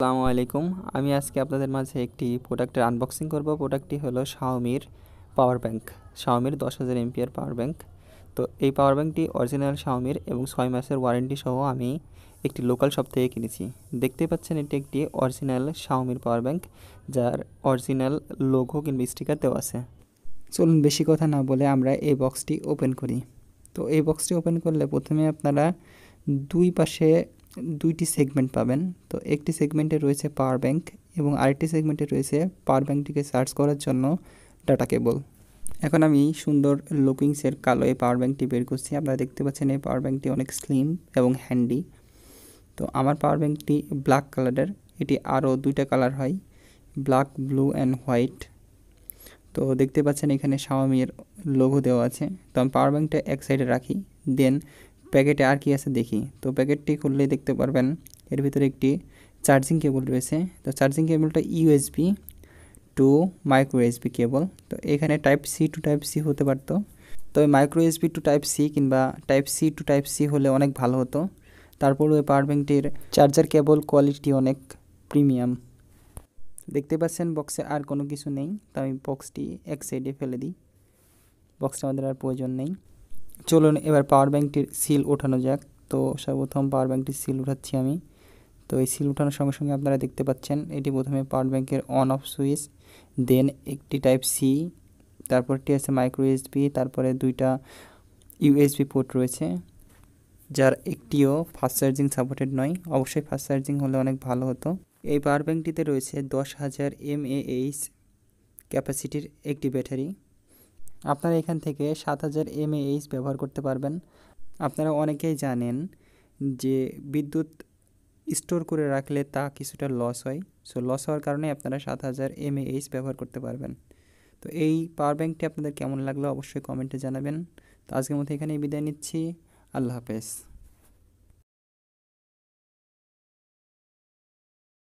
আসসালামু আলাইকুম আমি আজকে আপনাদের মাঝে একটি প্রোডাক্টের আনবক্সিং করব প্রোডাক্টটি হলো শাওমির পাওয়ার ব্যাংক শাওমির দশ হাজার এমপিয়ার পাওয়ার ব্যাংক তো এই পাওয়ার ব্যাংকটি অরিজিনাল শাওমির এবং ছয় মাসের ওয়ারেন্টি সহ আমি একটি লোকাল শপ থেকে কিনেছি দেখতে পাচ্ছেন এটি একটি অরিজিনাল শাওমির পাওয়ার ব্যাংক যার অরিজিনাল লোগো কিংবা স্টিকার দেওয়া আছে চলুন বেশি কথা না বলে আমরা এই বক্সটি ওপেন করি তো এই বক্সটি ওপেন করলে প্রথমে আপনারা দুই পাশে দুইটি সেগমেন্ট পাবেন তো একটি সেগমেন্টে রয়েছে পাওয়ার ব্যাংক এবং আরেকটি সেগমেন্টে রয়েছে পাওয়ার ব্যাঙ্কটিকে সার্চ করার জন্য ডাটা কেবল এখন আমি সুন্দর লুকিংসের কালো এই পাওয়ার ব্যাঙ্কটি বের করছি আপনারা দেখতে পাচ্ছেন এই পাওয়ার ব্যাঙ্কটি অনেক স্লিম এবং হ্যান্ডি তো আমার পাওয়ার ব্যাঙ্কটি ব্ল্যাক কালারের এটি আরও দুইটা কালার হয় ব্ল্যাক ব্লু অ্যান্ড হোয়াইট তো দেখতে পাচ্ছেন এখানে শাওমির লোগো দেওয়া আছে তো আমি পাওয়ার ব্যাঙ্কটা এক সাইডে রাখি দেন প্যাকেটে আর কি আছে দেখি তো প্যাকেটটি খুললেই দেখতে পারবেন এর ভিতরে একটি চার্জিং কেবল রয়েছে তো চার্জিং কেবলটা USB to micro USB cable তো এখানে type C to type C হতে পারতো তো micro USB to type C কিংবা type C to type C হলে অনেক ভালো হতো তারপর ওই পাওয়ার ব্যাঙ্কটির চার্জার কেবল কোয়ালিটি অনেক প্রিমিয়াম দেখতে পাচ্ছেন বক্সে আর কোনো কিছু নেই তো আমি বক্সটি এক সাইডে ফেলে দিই বক্সটা আমাদের আর প্রয়োজন নেই চলুন এবার পাওয়ার ব্যাঙ্কটির সিল ওঠানো যাক তো সর্বপ্রথম পাওয়ার ব্যাঙ্কটির সিল উঠাচ্ছি আমি তো এই সিল উঠানোর সঙ্গে সঙ্গে আপনারা দেখতে পাচ্ছেন এটি প্রথমে পাওয়ার ব্যাঙ্কের অন অফ সুইচ দেন একটি টাইপ সি তারপরটি আছে মাইক্রো ইউএসবি তারপরে দুইটা ইউএসবি পোর্ট রয়েছে যার একটিও ফাস্ট চার্জিং সাপোর্টেড নয় অবশ্যই ফাস্ট চার্জিং হলে অনেক ভালো হতো এই পাওয়ার ব্যাঙ্কটিতে রয়েছে দশ হাজার এম এ এইচ ক্যাপাসিটির একটি ব্যাটারি আপনারা এখান থেকে সাত হাজার এমএএইচ ব্যবহার করতে পারবেন আপনারা অনেকেই জানেন যে বিদ্যুৎ স্টোর করে রাখলে তা কিছুটা লস হয় সো লস হওয়ার কারণে আপনারা সাত হাজার এমএএইচ ব্যবহার করতে পারবেন তো এই পাওয়ার ব্যাঙ্কটি আপনাদের কেমন লাগলো অবশ্যই কমেন্টে জানাবেন তো আজকের মতো এখানেই বিদায় নিচ্ছি আল্লাহ হাফেজ